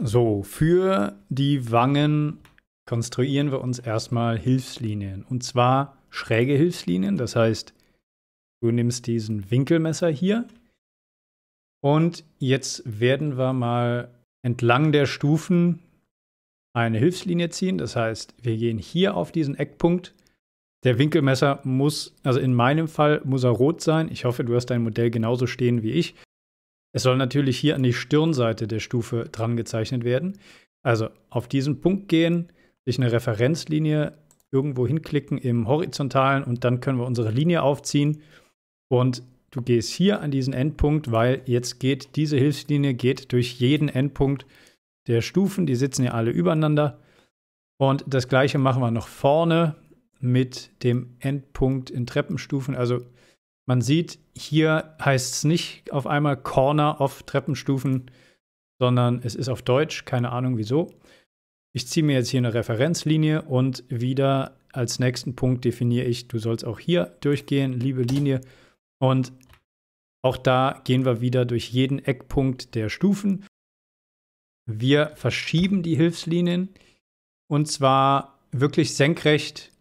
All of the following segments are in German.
So, für die Wangen konstruieren wir uns erstmal Hilfslinien. Und zwar schräge Hilfslinien. Das heißt, du nimmst diesen Winkelmesser hier. Und jetzt werden wir mal entlang der Stufen eine Hilfslinie ziehen. Das heißt, wir gehen hier auf diesen Eckpunkt. Der Winkelmesser muss, also in meinem Fall muss er rot sein. Ich hoffe, du hast dein Modell genauso stehen wie ich. Es soll natürlich hier an die Stirnseite der Stufe dran gezeichnet werden. Also auf diesen Punkt gehen, sich eine Referenzlinie irgendwo hinklicken im Horizontalen und dann können wir unsere Linie aufziehen. Und du gehst hier an diesen Endpunkt, weil jetzt geht diese Hilfslinie geht durch jeden Endpunkt der Stufen. Die sitzen ja alle übereinander. Und das gleiche machen wir noch vorne mit dem Endpunkt in Treppenstufen. Also man sieht, hier heißt es nicht auf einmal Corner auf Treppenstufen, sondern es ist auf Deutsch, keine Ahnung wieso. Ich ziehe mir jetzt hier eine Referenzlinie und wieder als nächsten Punkt definiere ich, du sollst auch hier durchgehen, liebe Linie. Und auch da gehen wir wieder durch jeden Eckpunkt der Stufen. Wir verschieben die Hilfslinien und zwar wirklich senkrecht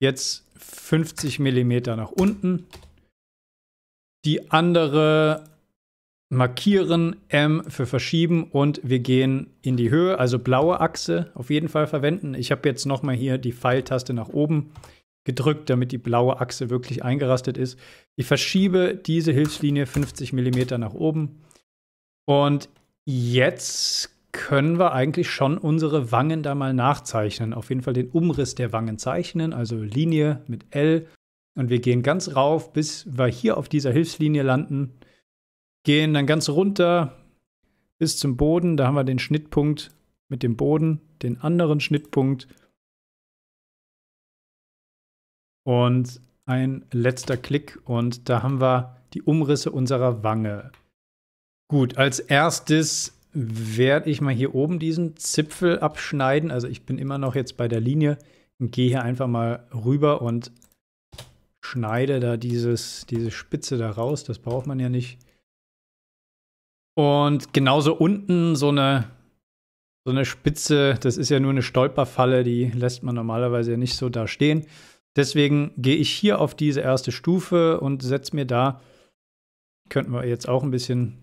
jetzt 50 mm nach unten die andere markieren, M für verschieben und wir gehen in die Höhe, also blaue Achse auf jeden Fall verwenden. Ich habe jetzt nochmal hier die Pfeiltaste nach oben gedrückt, damit die blaue Achse wirklich eingerastet ist. Ich verschiebe diese Hilfslinie 50 mm nach oben und jetzt können wir eigentlich schon unsere Wangen da mal nachzeichnen. Auf jeden Fall den Umriss der Wangen zeichnen, also Linie mit L und wir gehen ganz rauf, bis wir hier auf dieser Hilfslinie landen. Gehen dann ganz runter bis zum Boden. Da haben wir den Schnittpunkt mit dem Boden, den anderen Schnittpunkt. Und ein letzter Klick und da haben wir die Umrisse unserer Wange. Gut, als erstes werde ich mal hier oben diesen Zipfel abschneiden. Also ich bin immer noch jetzt bei der Linie und gehe hier einfach mal rüber und schneide da dieses, diese Spitze da raus. Das braucht man ja nicht. Und genauso unten so eine, so eine Spitze, das ist ja nur eine Stolperfalle, die lässt man normalerweise ja nicht so da stehen. Deswegen gehe ich hier auf diese erste Stufe und setze mir da, könnten wir jetzt auch ein bisschen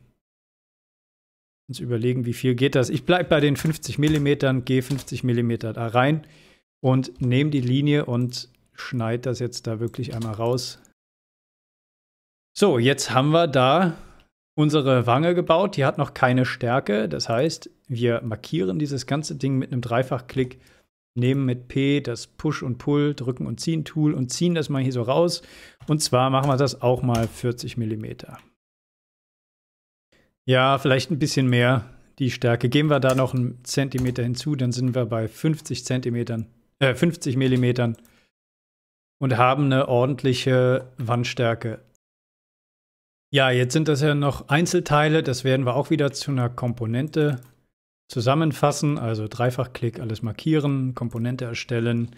uns überlegen, wie viel geht das. Ich bleibe bei den 50 mm, gehe 50 mm da rein und nehme die Linie und schneide das jetzt da wirklich einmal raus. So, jetzt haben wir da unsere Wange gebaut. Die hat noch keine Stärke. Das heißt, wir markieren dieses ganze Ding mit einem Dreifachklick, nehmen mit P das Push- und Pull, Drücken- und Ziehen-Tool und ziehen das mal hier so raus. Und zwar machen wir das auch mal 40 mm. Ja, vielleicht ein bisschen mehr die Stärke. Geben wir da noch einen Zentimeter hinzu, dann sind wir bei 50 Zentimetern, äh, 50 Millimetern und haben eine ordentliche Wandstärke. Ja, jetzt sind das ja noch Einzelteile, das werden wir auch wieder zu einer Komponente zusammenfassen, also Dreifachklick, alles markieren, Komponente erstellen.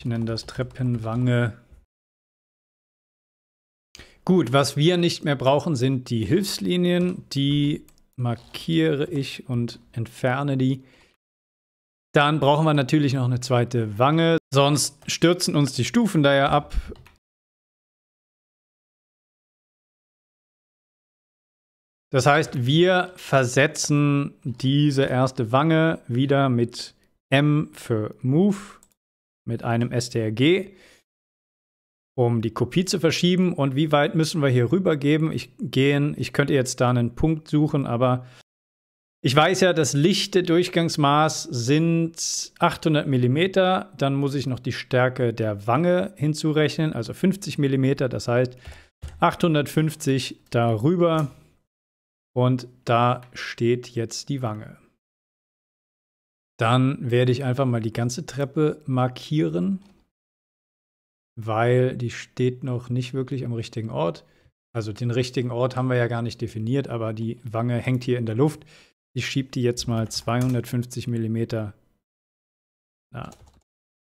Ich nenne das Treppenwange. Gut, was wir nicht mehr brauchen, sind die Hilfslinien. Die markiere ich und entferne die. Dann brauchen wir natürlich noch eine zweite Wange, sonst stürzen uns die Stufen da ja ab. Das heißt, wir versetzen diese erste Wange wieder mit M für Move, mit einem STRG, um die Kopie zu verschieben. Und wie weit müssen wir hier rüber Ich, gehen? ich könnte jetzt da einen Punkt suchen, aber ich weiß ja, das lichte Durchgangsmaß sind 800 mm. Dann muss ich noch die Stärke der Wange hinzurechnen, also 50 mm. Das heißt 850 darüber. Und da steht jetzt die Wange. Dann werde ich einfach mal die ganze Treppe markieren, weil die steht noch nicht wirklich am richtigen Ort. Also den richtigen Ort haben wir ja gar nicht definiert, aber die Wange hängt hier in der Luft. Ich schieb die jetzt mal 250 Millimeter, na,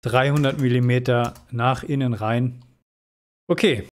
300 Millimeter nach innen rein. Okay,